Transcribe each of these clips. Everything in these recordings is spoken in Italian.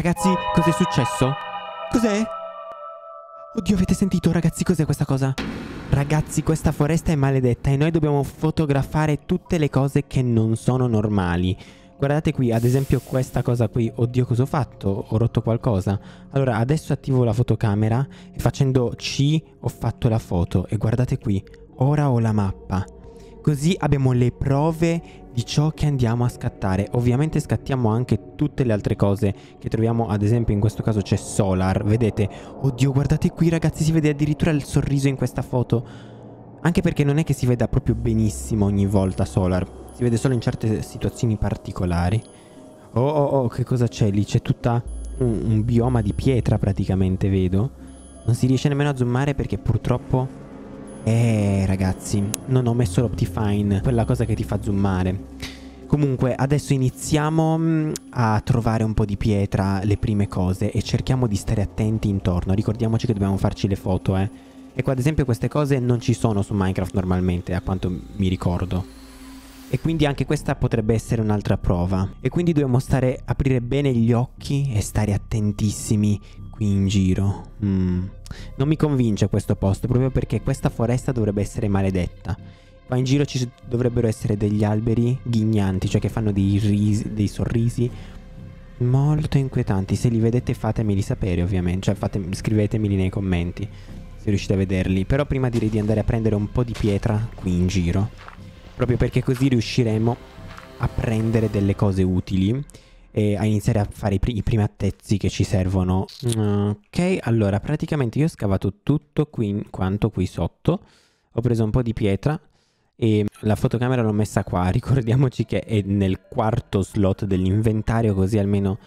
Ragazzi, cos'è successo? Cos'è? Oddio, avete sentito, ragazzi, cos'è questa cosa? Ragazzi, questa foresta è maledetta e noi dobbiamo fotografare tutte le cose che non sono normali. Guardate qui, ad esempio questa cosa qui. Oddio, cosa ho fatto? Ho rotto qualcosa. Allora, adesso attivo la fotocamera e facendo C ho fatto la foto. E guardate qui, ora ho la mappa. Così abbiamo le prove di ciò che andiamo a scattare. Ovviamente scattiamo anche tutte le altre cose che troviamo, ad esempio in questo caso c'è Solar, vedete? Oddio, guardate qui ragazzi, si vede addirittura il sorriso in questa foto. Anche perché non è che si veda proprio benissimo ogni volta Solar, si vede solo in certe situazioni particolari. Oh, oh, oh, che cosa c'è lì? C'è tutta un, un bioma di pietra praticamente, vedo. Non si riesce nemmeno a zoomare perché purtroppo eh ragazzi, non ho messo l'Optifine, quella cosa che ti fa zoomare. Comunque adesso iniziamo mm, a trovare un po' di pietra le prime cose e cerchiamo di stare attenti intorno. Ricordiamoci che dobbiamo farci le foto, eh. Ecco, ad esempio queste cose non ci sono su Minecraft normalmente, a quanto mi ricordo. E quindi anche questa potrebbe essere un'altra prova. E quindi dobbiamo stare, aprire bene gli occhi e stare attentissimi qui in giro. Mm. Non mi convince questo posto, proprio perché questa foresta dovrebbe essere maledetta. Qua in giro ci dovrebbero essere degli alberi ghignanti, cioè che fanno dei, risi, dei sorrisi molto inquietanti. Se li vedete fatemeli sapere, ovviamente, cioè fatemi, scrivetemeli nei commenti se riuscite a vederli. Però prima direi di andare a prendere un po' di pietra qui in giro, proprio perché così riusciremo a prendere delle cose utili e a iniziare a fare i, primi, i primi attezzi che ci servono. Ok, allora praticamente io ho scavato tutto qui, quanto qui sotto, ho preso un po' di pietra e la fotocamera l'ho messa qua, ricordiamoci che è nel quarto slot dell'inventario così almeno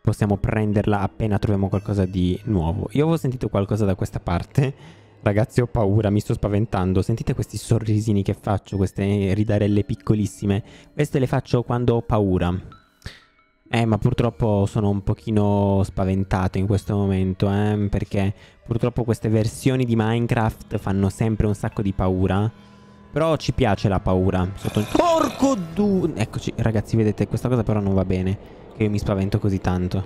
possiamo prenderla appena troviamo qualcosa di nuovo. Io avevo sentito qualcosa da questa parte. Ragazzi ho paura, mi sto spaventando. Sentite questi sorrisini che faccio, queste ridarelle piccolissime. Queste le faccio quando ho paura. Eh, ma purtroppo sono un pochino spaventato in questo momento, eh, perché purtroppo queste versioni di Minecraft fanno sempre un sacco di paura. Però ci piace la paura. Sotto il... Porco du... Eccoci, ragazzi, vedete, questa cosa però non va bene, che io mi spavento così tanto.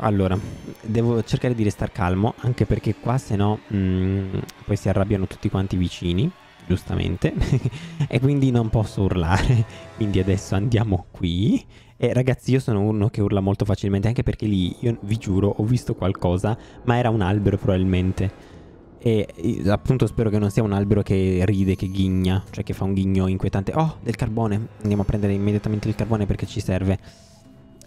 allora, devo cercare di restare calmo, anche perché qua se no mm, poi si arrabbiano tutti quanti vicini, giustamente, e quindi non posso urlare. Quindi adesso andiamo qui e ragazzi, io sono uno che urla molto facilmente, anche perché lì, io vi giuro, ho visto qualcosa, ma era un albero probabilmente. E appunto spero che non sia un albero che ride, che ghigna, cioè che fa un ghigno inquietante. Oh, del carbone. Andiamo a prendere immediatamente il carbone perché ci serve.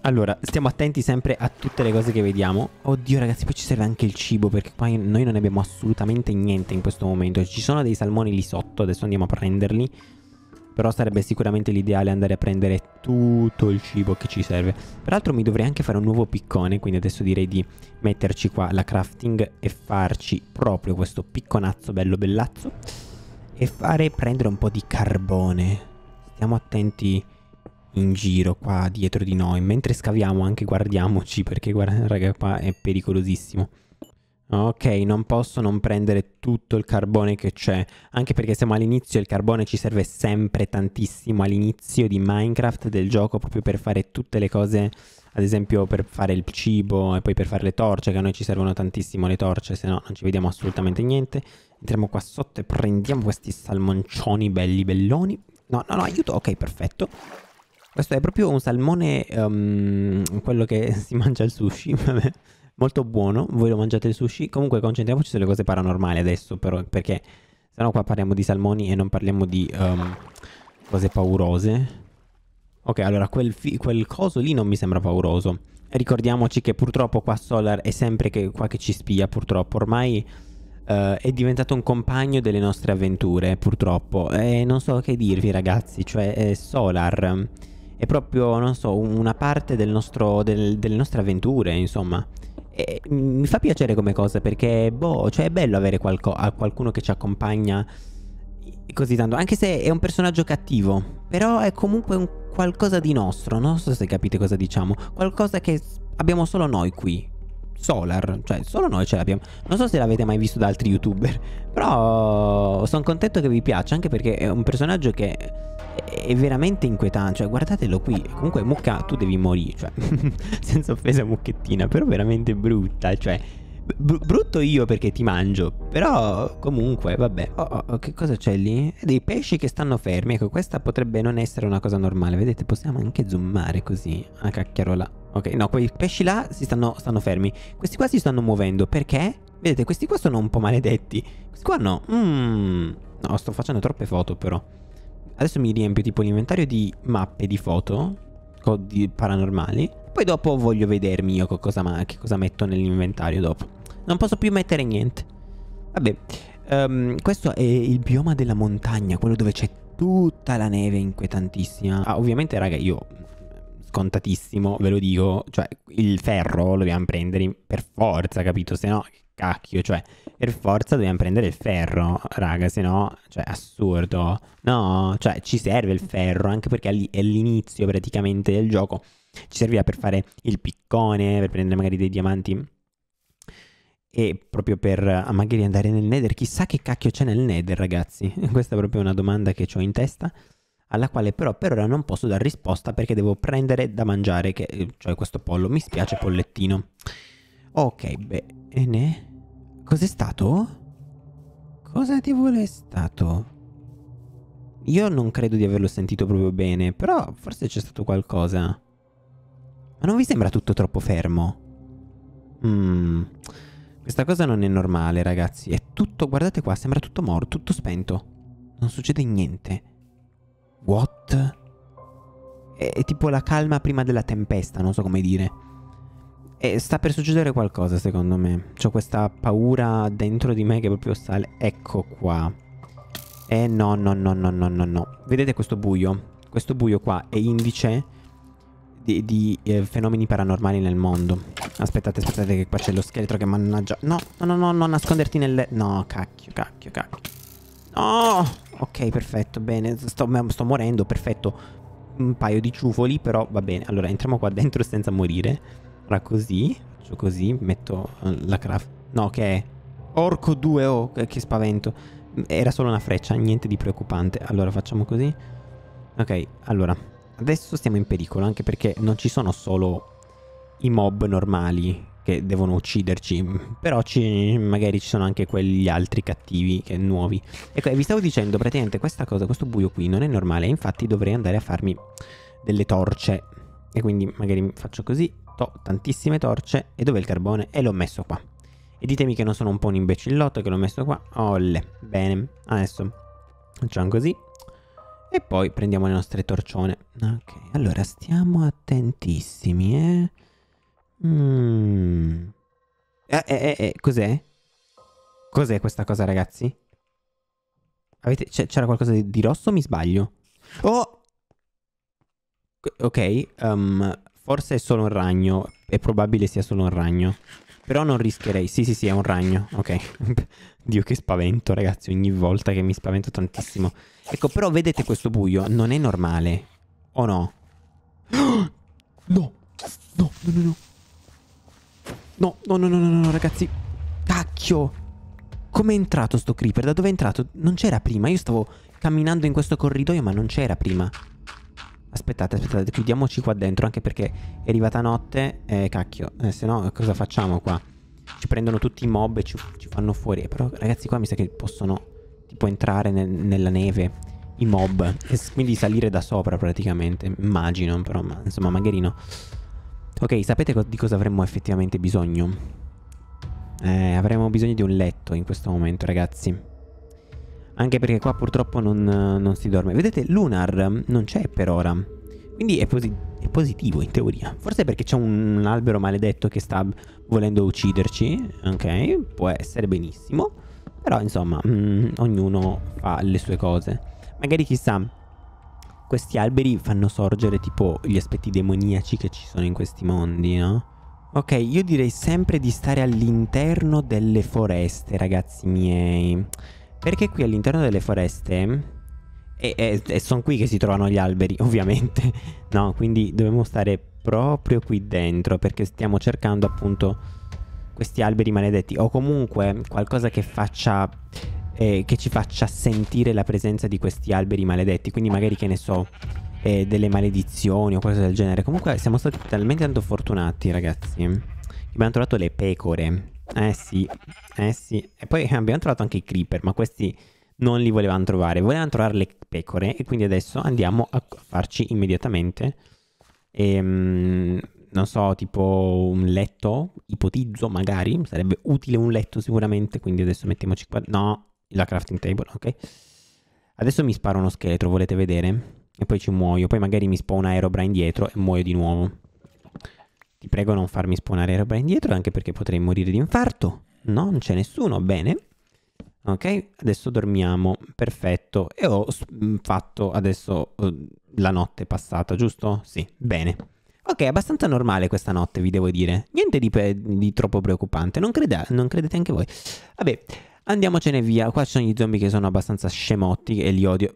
Allora, stiamo attenti sempre a tutte le cose che vediamo. Oddio ragazzi, poi ci serve anche il cibo perché qua noi non abbiamo assolutamente niente in questo momento. Ci sono dei salmoni lì sotto, adesso andiamo a prenderli però sarebbe sicuramente l'ideale andare a prendere tutto il cibo che ci serve. Peraltro mi dovrei anche fare un nuovo piccone, quindi adesso direi di metterci qua la crafting e farci proprio questo picconazzo bello bellazzo e fare prendere un po' di carbone. Stiamo attenti in giro qua dietro di noi, mentre scaviamo anche guardiamoci perché guarda raga qua è pericolosissimo. Ok, non posso non prendere tutto il carbone che c'è, anche perché siamo all'inizio e il carbone ci serve sempre tantissimo all'inizio di Minecraft del gioco proprio per fare tutte le cose, ad esempio per fare il cibo e poi per fare le torce, che a noi ci servono tantissimo le torce, se no non ci vediamo assolutamente niente. Entriamo qua sotto e prendiamo questi salmoncioni belli belloni. No, no, no, aiuto, ok, perfetto. Questo è proprio un salmone, um, quello che si mangia al sushi, vabbè molto buono, voi lo mangiate il sushi, comunque concentriamoci sulle cose paranormali adesso però, perché sennò qua parliamo di salmoni e non parliamo di um, cose paurose. Ok, allora quel, quel, coso lì non mi sembra pauroso. Ricordiamoci che purtroppo qua Solar è sempre che, qua che ci spia, purtroppo. Ormai uh, è diventato un compagno delle nostre avventure, purtroppo. E non so che dirvi, ragazzi. Cioè, Solar è proprio, non so, una parte del nostro, del, delle nostre avventure, insomma e eh, mi fa piacere come cosa perché, boh, cioè è bello avere qualco- qualcuno che ci accompagna così tanto, anche se è un personaggio cattivo, però è comunque un qualcosa di nostro, non so se capite cosa diciamo, qualcosa che abbiamo solo noi qui. Solar, cioè solo noi ce l'abbiamo. Non so se l'avete mai visto da altri youtuber, però sono contento che vi piaccia, anche perché è un personaggio che è veramente inquietante. Cioè, guardatelo qui. Comunque, mucca, tu devi morire. Cioè, senza offesa, mucchettina, però veramente brutta. Cioè, br brutto io perché ti mangio. Però, comunque, vabbè. Oh, oh, oh che cosa c'è lì? Dei pesci che stanno fermi. Ecco, questa potrebbe non essere una cosa normale. Vedete, possiamo anche zoomare così. Ah, cacchiarola. Ok, no, quei pesci là si stanno, stanno fermi. Questi qua si stanno muovendo. Perché? Vedete, questi qua sono un po' maledetti. Questi qua no. Mmm. No, sto facendo troppe foto però. Adesso mi riempio tipo l'inventario di mappe di foto di paranormali. Poi dopo voglio vedermi io cosa, che cosa metto nell'inventario dopo. Non posso più mettere niente. Vabbè, um, questo è il bioma della montagna, quello dove c'è tutta la neve inquietantissima. Ah, ovviamente raga, io eh, scontatissimo, ve lo dico, cioè il ferro lo dobbiamo prendere per forza, capito? Se no cacchio, cioè per forza dobbiamo prendere il ferro, raga, se no, cioè assurdo. No, cioè ci serve il ferro, anche perché è l'inizio praticamente del gioco. Ci serviva per fare il piccone, per prendere magari dei diamanti e proprio per magari andare nel Nether, chissà che cacchio c'è nel Nether, ragazzi. Questa è proprio una domanda che ho in testa alla quale però per ora non posso dare risposta perché devo prendere da mangiare, che, eh, cioè questo pollo, mi spiace pollettino. Ok, bene. Cos'è stato? Cosa ti è stato? Io non credo di averlo sentito proprio bene, però forse c'è stato qualcosa. Ma non vi sembra tutto troppo fermo? Mmm... Questa cosa non è normale, ragazzi. È tutto, guardate qua, sembra tutto morto, tutto spento. Non succede niente. What? È, è tipo la calma prima della tempesta, non so come dire. E eh, sta per succedere qualcosa, secondo me. C'ho questa paura dentro di me che proprio sale. Ecco qua. Eh no, no, no, no, no, no, no. Vedete questo buio? Questo buio qua è indice di, di eh, fenomeni paranormali nel mondo. Aspettate, aspettate che qua c'è lo scheletro che mannaggia. No, no, no, no, no, nasconderti nelle... No, cacchio, cacchio, cacchio. No! Ok, perfetto, bene. Sto, sto morendo, perfetto. Un paio di ciufoli, però va bene. Allora, entriamo qua dentro senza morire. Ora così, faccio così, metto eh, la craft. No, che è? Orco 2, oh, che spavento. Era solo una freccia, niente di preoccupante. Allora facciamo così. Ok, allora. Adesso stiamo in pericolo, anche perché non ci sono solo i mob normali che devono ucciderci, però ci, magari ci sono anche quegli altri cattivi che, nuovi. Ecco, vi stavo dicendo, praticamente questa cosa, questo buio qui non è normale, infatti dovrei andare a farmi delle torce e quindi magari faccio così, ho tantissime torce e dove è il carbone? E l'ho messo qua. E ditemi che non sono un po' un imbecillotto che l'ho messo qua. Olle, bene, adesso facciamo così e poi prendiamo le nostre torcione. Ok, allora stiamo attentissimi, eh. Mm. Eh, eh, eh, eh cos'è? Cos'è questa cosa, ragazzi? C'era qualcosa di, di rosso mi sbaglio? Oh! Ok, um, forse è solo un ragno. È probabile sia solo un ragno. Però non rischierei. Sì, sì, sì, è un ragno. Ok. Dio che spavento, ragazzi. Ogni volta che mi spavento tantissimo. Ecco, però vedete questo buio. Non è normale. O no? No! No, no, no, no. No, no, no, no, no, no, no ragazzi. Cacchio! Com'è entrato sto creeper? Da dove è entrato? Non c'era prima. Io stavo camminando in questo corridoio, ma non c'era prima. Aspettate, aspettate, chiudiamoci qua dentro anche perché è arrivata notte e eh, cacchio, eh, se no eh, cosa facciamo qua? Ci prendono tutti i mob e ci, ci fanno fuori, eh, però ragazzi qua mi sa che possono tipo entrare nel, nella neve i mob e quindi salire da sopra praticamente, immagino però, ma, insomma magari no. Ok, sapete co di cosa avremmo effettivamente bisogno? Eh, avremo bisogno di un letto in questo momento ragazzi. Anche perché qua purtroppo non, non si dorme. Vedete, Lunar non c'è per ora. Quindi è, posi è, positivo in teoria. Forse perché c'è un, albero maledetto che sta volendo ucciderci. Ok, può essere benissimo. Però insomma, mm, ognuno fa le sue cose. Magari chissà, questi alberi fanno sorgere tipo gli aspetti demoniaci che ci sono in questi mondi, no? Ok, io direi sempre di stare all'interno delle foreste, ragazzi miei. Perché qui all'interno delle foreste... E, e, e sono qui che si trovano gli alberi, ovviamente. No, quindi dobbiamo stare proprio qui dentro perché stiamo cercando appunto questi alberi maledetti o comunque qualcosa che faccia eh, che ci faccia sentire la presenza di questi alberi maledetti quindi magari che ne so eh, delle maledizioni o cose del genere comunque siamo stati talmente tanto fortunati ragazzi abbiamo trovato le pecore eh sì, eh sì. E poi eh, abbiamo trovato anche i creeper, ma questi non li volevano trovare. Volevano trovare le pecore e quindi adesso andiamo a farci immediatamente... Ehm, non so, tipo un letto, ipotizzo magari, sarebbe utile un letto sicuramente, quindi adesso mettiamoci qua, no, la crafting table, ok. Adesso mi sparo uno scheletro, volete vedere? E poi ci muoio, poi magari mi spawna Aerobra indietro e muoio di nuovo. Ti prego non farmi spawnare roba indietro, anche perché potrei morire di infarto. No, non c'è nessuno, bene. Ok, adesso dormiamo, perfetto. E ho mm, fatto adesso eh, la notte passata, giusto? Sì, bene. Ok, abbastanza normale questa notte, vi devo dire. Niente di, di troppo preoccupante, non, creda non credete anche voi. Vabbè, andiamocene via. Qua ci sono gli zombie che sono abbastanza scemotti e li odio.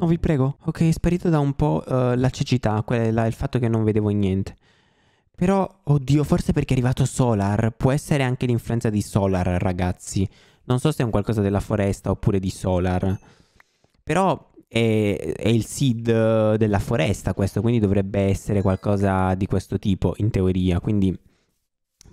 No, vi prego. Ok, è sparito da un po' uh, la cecità, quella, il fatto che non vedevo niente. Però, oddio, forse perché è arrivato Solar. Può essere anche l'influenza di Solar, ragazzi. Non so se è un qualcosa della foresta oppure di Solar. Però è, è il seed eh, della foresta questo, quindi dovrebbe essere qualcosa di questo tipo, in teoria. Quindi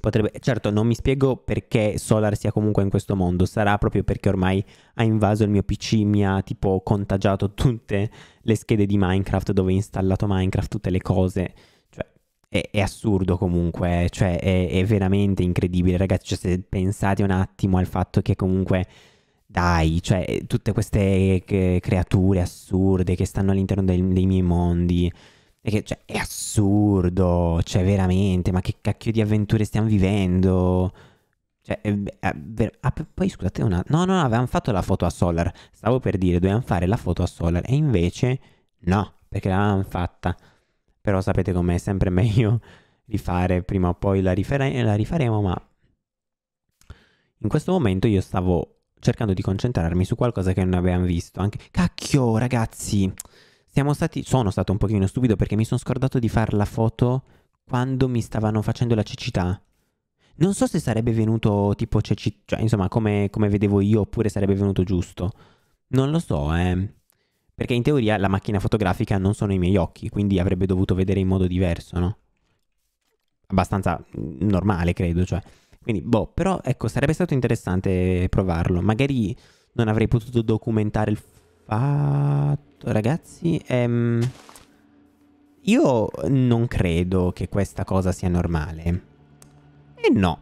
potrebbe... Certo, non mi spiego perché Solar sia comunque in questo mondo, sarà proprio perché ormai ha invaso il mio PC, mi ha tipo contagiato tutte le schede di Minecraft dove ho installato Minecraft, tutte le cose. Cioè, è, è assurdo comunque, cioè è, è veramente incredibile, ragazzi, cioè, se pensate un attimo al fatto che comunque dai, cioè tutte queste eh, creature assurde che stanno all'interno dei, dei miei mondi, perché cioè, è assurdo, cioè veramente, ma che cacchio di avventure stiamo vivendo? Cioè, è, è, è, ah, poi scusate una... No, no, no, avevamo fatto la foto a Solar. Stavo per dire, dovevamo fare la foto a Solar. E invece no, perché l'avevamo fatta. Però sapete com'è, è sempre meglio rifare, prima o poi la, rifare, la rifaremo, ma... In questo momento io stavo cercando di concentrarmi su qualcosa che non avevamo visto. Anche... Cacchio, ragazzi! Siamo stati, sono stato un pochino stupido perché mi sono scordato di fare la foto quando mi stavano facendo la cecità. Non so se sarebbe venuto tipo cecità, cioè insomma come, come vedevo io oppure sarebbe venuto giusto. Non lo so, eh. Perché in teoria la macchina fotografica non sono i miei occhi, quindi avrebbe dovuto vedere in modo diverso, no? Abbastanza mm, normale, credo, cioè. Quindi, boh, però ecco, sarebbe stato interessante provarlo. Magari non avrei potuto documentare il fatto tutto esatto, ragazzi. Ehm, io non credo che questa cosa sia normale. E eh no.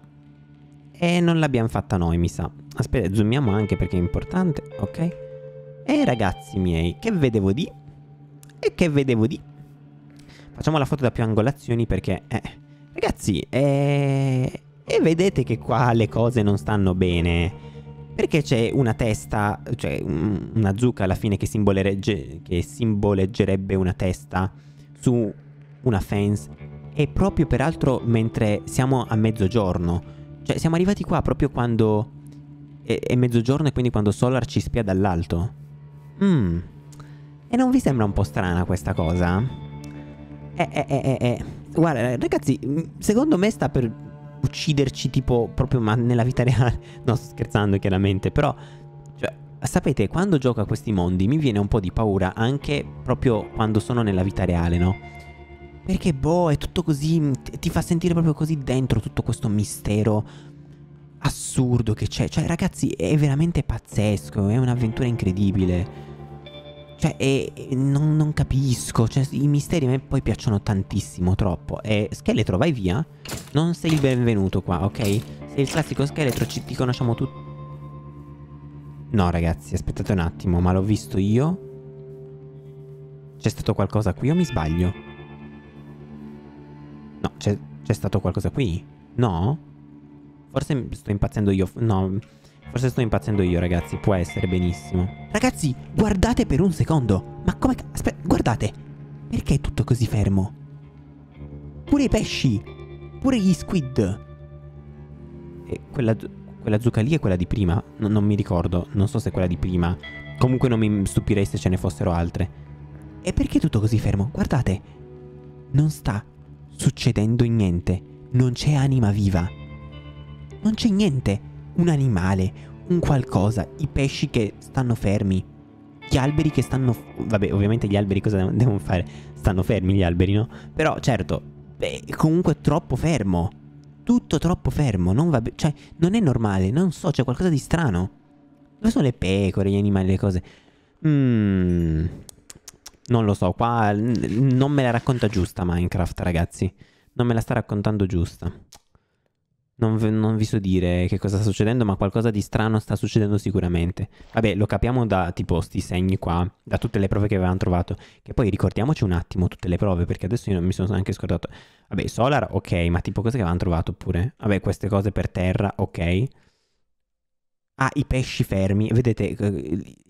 E eh, non l'abbiamo fatta noi mi sa. Aspetta, zoomiamo anche perché è importante. Ok. E eh, ragazzi miei, che vedevo di? E che vedevo di? Facciamo la foto da più angolazioni perché... Eh, ragazzi, eh, e vedete che qua le cose non stanno bene perché c'è una testa, cioè una zucca alla fine che, simbolegge, che simboleggerebbe una testa su una fence? E proprio peraltro mentre siamo a mezzogiorno, cioè siamo arrivati qua proprio quando è, è mezzogiorno e quindi quando Solar ci spia dall'alto. Mmm. E non vi sembra un po' strana questa cosa? Eh, eh, eh, eh. eh. Guarda, ragazzi, mm, secondo me sta per ucciderci tipo proprio ma nella vita reale. No, sto scherzando chiaramente, però cioè, sapete, quando gioco a questi mondi mi viene un po' di paura anche proprio quando sono nella vita reale, no? Perché boh, è tutto così ti fa sentire proprio così dentro tutto questo mistero assurdo che c'è. Cioè, ragazzi, è veramente pazzesco, è un'avventura incredibile. Cioè, e, e non, non, capisco. Cioè, i misteri a me poi piacciono tantissimo, troppo. E scheletro, vai via. Non sei il benvenuto qua, ok? Sei il classico scheletro, ci, ti conosciamo tutti. No, ragazzi, aspettate un attimo, ma l'ho visto io. C'è stato qualcosa qui o mi sbaglio? No, c'è stato qualcosa qui? No? Forse sto impazzendo io. No. Forse sto impazzendo io, ragazzi. Può essere benissimo. Ragazzi, guardate per un secondo. Ma come... Aspetta, guardate. Perché è tutto così fermo? Pure i pesci. Pure gli squid. E quella, quella zucca lì è quella di prima. No, non mi ricordo. Non so se è quella di prima. Comunque non mi stupirei se ce ne fossero altre. E perché è tutto così fermo? Guardate. Non sta succedendo niente. Non c'è anima viva. Non c'è niente un animale, un qualcosa, i pesci che stanno fermi, gli alberi che stanno... Vabbè, ovviamente gli alberi cosa devono fare? Stanno fermi gli alberi, no? Però certo, beh, comunque troppo fermo. Tutto troppo fermo, non va bene, cioè non è normale, non so, c'è qualcosa di strano. Dove sono le pecore, gli animali, le cose? Mmm... Non lo so, qua non me la racconta giusta Minecraft, ragazzi. Non me la sta raccontando giusta. Non, non, vi so dire che cosa sta succedendo, ma qualcosa di strano sta succedendo sicuramente. Vabbè, lo capiamo da tipo sti segni qua, da tutte le prove che avevamo trovato. Che poi ricordiamoci un attimo tutte le prove, perché adesso io non mi sono neanche scordato. Vabbè, Solar, ok, ma tipo cose che avevamo trovato pure. Vabbè, queste cose per terra, ok ha ah, i pesci fermi. Vedete, eh,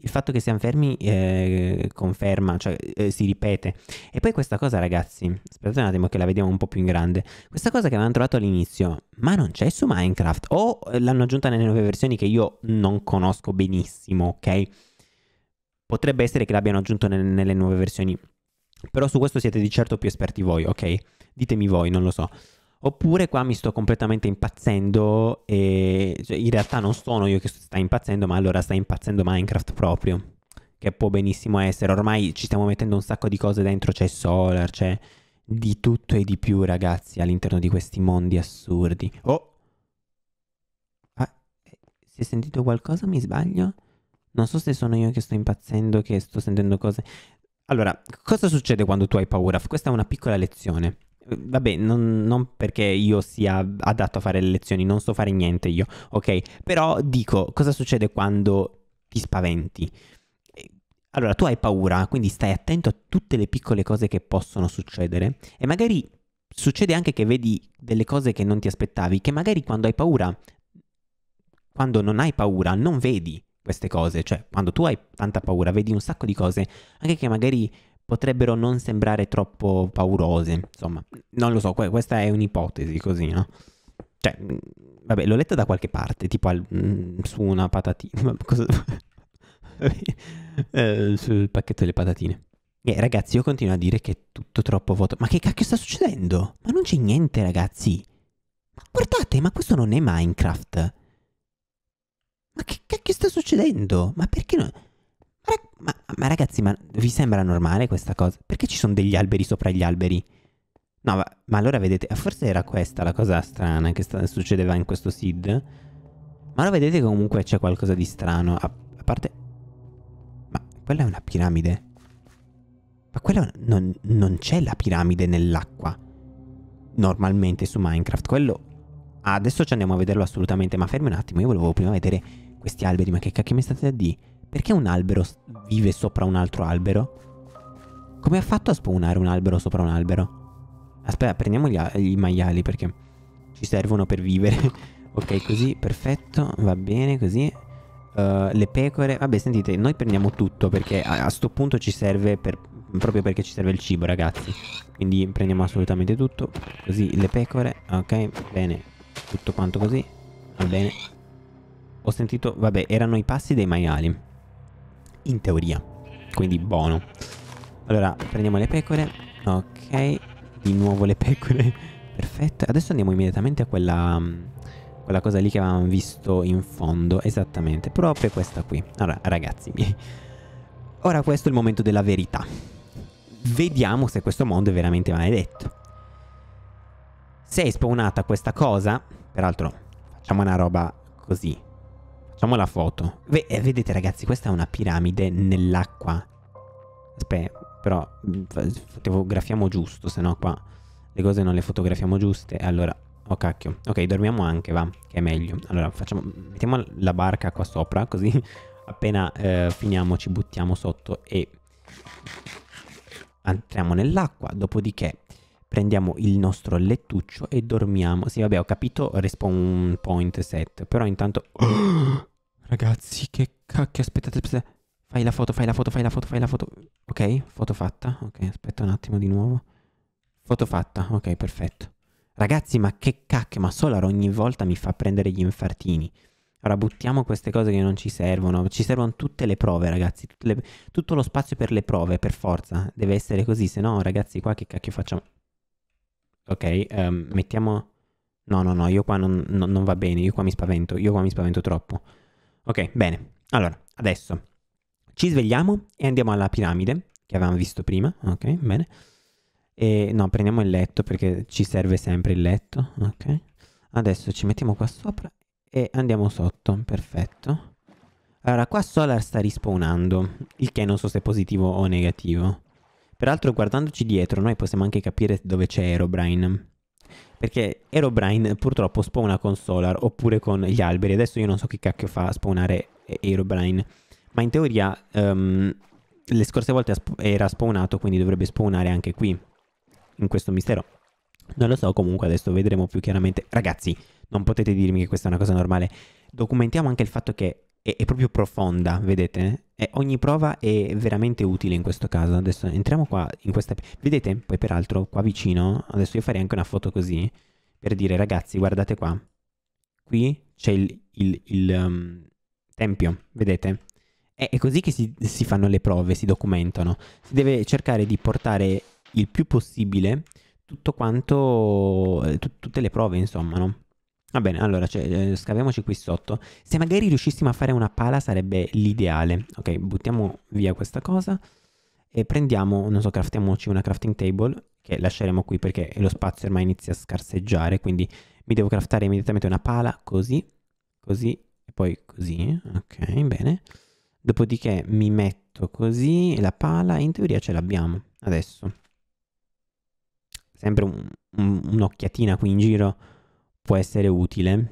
il fatto che siano fermi eh, conferma, cioè eh, si ripete. E poi questa cosa, ragazzi, aspettate un attimo che la vediamo un po' più in grande. Questa cosa che avevano trovato all'inizio, ma non c'è su Minecraft. O l'hanno aggiunta nelle nuove versioni che io non conosco benissimo, ok? Potrebbe essere che l'abbiano aggiunto nel, nelle nuove versioni. Però su questo siete di certo più esperti voi, ok? Ditemi voi, non lo so. Oppure qua mi sto completamente impazzendo e cioè, in realtà non sono io che sto impazzendo, ma allora sta impazzendo Minecraft proprio, che può benissimo essere. Ormai ci stiamo mettendo un sacco di cose dentro, c'è Solar, c'è di tutto e di più ragazzi all'interno di questi mondi assurdi. Oh! Ah, eh, si è sentito qualcosa? Mi sbaglio? Non so se sono io che sto impazzendo, che sto sentendo cose. Allora, cosa succede quando tu hai paura? Questa è una piccola lezione. Vabbè, non, non, perché io sia adatto a fare le lezioni, non so fare niente io, ok? Però dico, cosa succede quando ti spaventi? Allora, tu hai paura, quindi stai attento a tutte le piccole cose che possono succedere e magari succede anche che vedi delle cose che non ti aspettavi, che magari quando hai paura, quando non hai paura, non vedi queste cose, cioè quando tu hai tanta paura, vedi un sacco di cose, anche che magari potrebbero non sembrare troppo paurose. Insomma, non lo so, questa è un'ipotesi così, no? Cioè, mm, vabbè, l'ho letta da qualche parte, tipo al, mm, su una patatina. Cosa... Eh, sul pacchetto delle patatine. Eh, ragazzi, io continuo a dire che è tutto troppo vuoto. Ma che cacchio sta succedendo? Ma non c'è niente, ragazzi. Ma guardate, ma questo non è Minecraft. Ma che cacchio sta succedendo? Ma perché non ma ragazzi, ma vi sembra normale questa cosa? Perché ci sono degli alberi sopra gli alberi? No, ma, ma allora vedete, forse era questa la cosa strana che sta, succedeva in questo seed. Ma lo vedete comunque c'è qualcosa di strano. A, a, parte... Ma quella è una piramide. Ma quella... non, non c'è la piramide nell'acqua. Normalmente su Minecraft. Quello... Ah, adesso ci andiamo a vederlo assolutamente. Ma fermi un attimo, io volevo prima vedere questi alberi. Ma che cacchio mi state a dire? Perché un albero vive sopra un altro albero? Come ha fatto a spawnare un albero sopra un albero? Aspetta, prendiamo gli, gli maiali perché ci servono per vivere. ok, così, perfetto, va bene, così. Uh, le pecore, vabbè, sentite, noi prendiamo tutto perché a, a sto punto ci serve per, proprio perché ci serve il cibo, ragazzi. Quindi prendiamo assolutamente tutto. Così, le pecore, ok, bene. Tutto quanto così, va bene. Ho sentito, vabbè, erano i passi dei maiali in teoria. Quindi buono. Allora, prendiamo le pecore. Ok, di nuovo le pecore. Perfetto. Adesso andiamo immediatamente a quella, mm, quella cosa lì che avevamo visto in fondo. Esattamente, proprio questa qui. Allora, ragazzi miei. Ora questo è il momento della verità. Vediamo se questo mondo è veramente maledetto. Se è spawnata questa cosa, peraltro facciamo una roba così, Facciamo la foto. V eh, vedete ragazzi, questa è una piramide nell'acqua. Aspetta, eh, però mm, fotografiamo giusto, se no qua le cose non le fotografiamo giuste. Allora, oh cacchio. Ok, dormiamo anche, va, che è meglio. Allora, facciamo, mettiamo la barca qua sopra, così appena eh, finiamo ci buttiamo sotto e entriamo nell'acqua, dopodiché prendiamo il nostro lettuccio e dormiamo. Sì, vabbè, ho capito respawn point set, però intanto... Ragazzi, che cacchio, aspettate, aspettate. Fai la foto, fai la foto, fai la foto, fai la foto. Ok, foto fatta. Ok, aspetta un attimo di nuovo. Foto fatta, ok, perfetto. Ragazzi, ma che cacchio, ma Solar ogni volta mi fa prendere gli infartini. Ora buttiamo queste cose che non ci servono. Ci servono tutte le prove, ragazzi. Le... tutto lo spazio per le prove, per forza. Deve essere così, se no, ragazzi, qua che cacchio facciamo? Ok, um, mettiamo... No, no, no, io qua non, non, non va bene, io qua mi spavento, io qua mi spavento troppo. Ok, bene. Allora, adesso ci svegliamo e andiamo alla piramide che avevamo visto prima. Ok, bene. E no, prendiamo il letto perché ci serve sempre il letto. Ok. Adesso ci mettiamo qua sopra e andiamo sotto. Perfetto. Allora, qua Solar sta rispawnando, il che non so se è positivo o negativo. Peraltro, guardandoci dietro, noi possiamo anche capire dove c'è Aerobrine. Perché Aerobrine purtroppo spawna con Solar oppure con gli alberi. Adesso io non so che cacchio fa spawnare Aerobrine. Ma in teoria um, le scorse volte era spawnato, quindi dovrebbe spawnare anche qui. In questo mistero. Non lo so, comunque adesso vedremo più chiaramente. Ragazzi, non potete dirmi che questa è una cosa normale. Documentiamo anche il fatto che è, è proprio profonda, vedete? E ogni prova è veramente utile in questo caso. Adesso entriamo qua in questa... Vedete? Poi peraltro qua vicino, adesso io farei anche una foto così, per dire ragazzi guardate qua, qui c'è il, il, il um, tempio, vedete? È, è così che si, si fanno le prove, si documentano. Si deve cercare di portare il più possibile tutto quanto, eh, tut tutte le prove, insomma, no? Va bene, allora cioè, eh, scaviamoci qui sotto. Se magari riuscissimo a fare una pala sarebbe l'ideale. Ok, buttiamo via questa cosa e prendiamo, non so, craftiamoci una crafting table che lasceremo qui perché lo spazio ormai inizia a scarseggiare, quindi mi devo craftare immediatamente una pala così, così e poi così. Ok, bene. Dopodiché mi metto così la pala, in teoria ce l'abbiamo adesso. Sempre un'occhiatina un, un qui in giro può essere utile.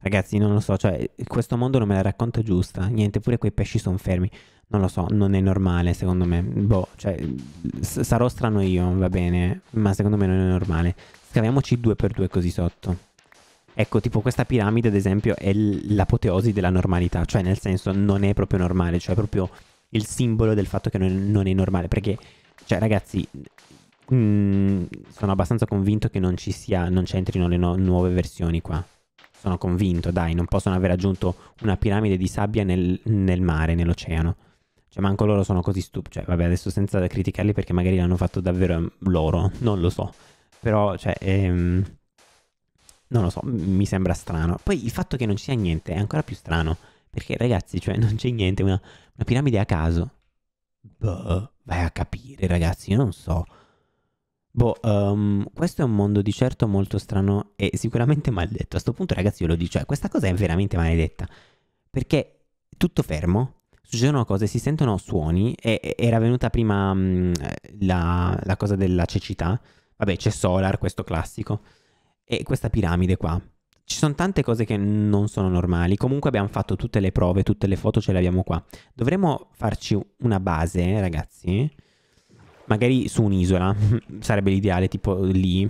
Ragazzi, non lo so, cioè, questo mondo non me la racconta giusta. Niente, pure quei pesci sono fermi. Non lo so, non è normale, secondo me. Boh, cioè, s- sarò strano io, va bene, ma secondo me non è normale. Scaviamoci due per due così sotto. Ecco, tipo questa piramide, ad esempio, è l- l'apoteosi della normalità, cioè nel senso non è proprio normale, cioè è proprio il simbolo del fatto che non, non è normale, perché, cioè ragazzi, mh, mm, sono abbastanza convinto che non ci sia, non c'entrino le no- nuove versioni qua. Sono convinto, dai, non possono aver aggiunto una piramide di sabbia nel, nel mare, nell'oceano. Cioè, manco loro sono così stupidi. Cioè, vabbè, adesso senza criticarli perché magari l'hanno fatto davvero ehm, loro, non lo so. Però, cioè, ehm, non lo so, mi sembra strano. Poi il fatto che non ci sia niente è ancora più strano. Perché, ragazzi, cioè, non c'è niente, una, una piramide a caso. Boh, vai a capire, ragazzi, io non so. Boh, um, questo è un mondo di certo molto strano e sicuramente maledetto. A sto punto, ragazzi, io lo dico, cioè, questa cosa è veramente maledetta. Perché tutto fermo, succedono cose, si sentono suoni. E, e era venuta prima mh, mm, la, la, cosa della cecità. Vabbè, c'è Solar, questo classico. E questa piramide qua. Ci sono tante cose che non sono normali. Comunque abbiamo fatto tutte le prove, tutte le foto ce le abbiamo qua. Dovremmo farci una base, ragazzi Magari su un'isola, sarebbe l'ideale, tipo lì.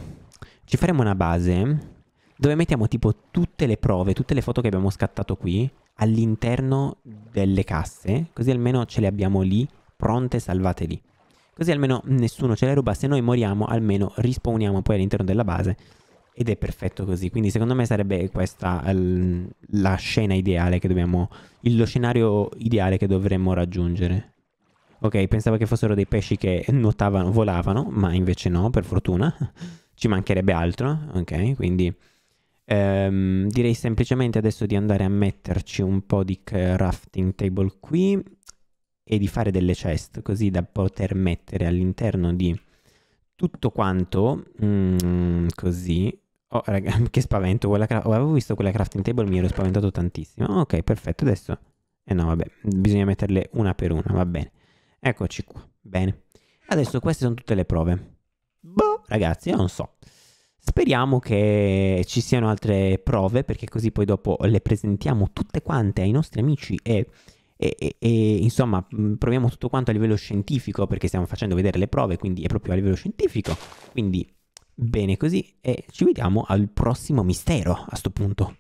Ci faremo una base dove mettiamo tipo tutte le prove, tutte le foto che abbiamo scattato qui all'interno delle casse, così almeno ce le abbiamo lì, pronte, salvate lì. Così almeno nessuno ce le ruba, se noi moriamo almeno rispawniamo poi all'interno della base ed è perfetto così. Quindi secondo me sarebbe questa la scena ideale che dobbiamo, lo scenario ideale che dovremmo raggiungere. Ok, pensavo che fossero dei pesci che nuotavano, volavano, ma invece no, per fortuna. Ci mancherebbe altro, ok? Quindi ehm, direi semplicemente adesso di andare a metterci un po' di crafting table qui e di fare delle chest, così da poter mettere all'interno di tutto quanto, mm, così, Oh, raga, che spavento. Quella cra- avevo visto quella crafting table, mi ero spaventato tantissimo. Ok, perfetto. Adesso. Eh no, vabbè, bisogna metterle una per una, va bene. Eccoci qua. Bene. Adesso queste sono tutte le prove. Boh, ragazzi, io non so. Speriamo che ci siano altre prove perché così poi dopo le presentiamo tutte quante ai nostri amici e, e, e, e, insomma mm, proviamo tutto quanto a livello scientifico perché stiamo facendo vedere le prove, quindi è proprio a livello scientifico. Quindi bene così e ci vediamo al prossimo mistero a sto punto.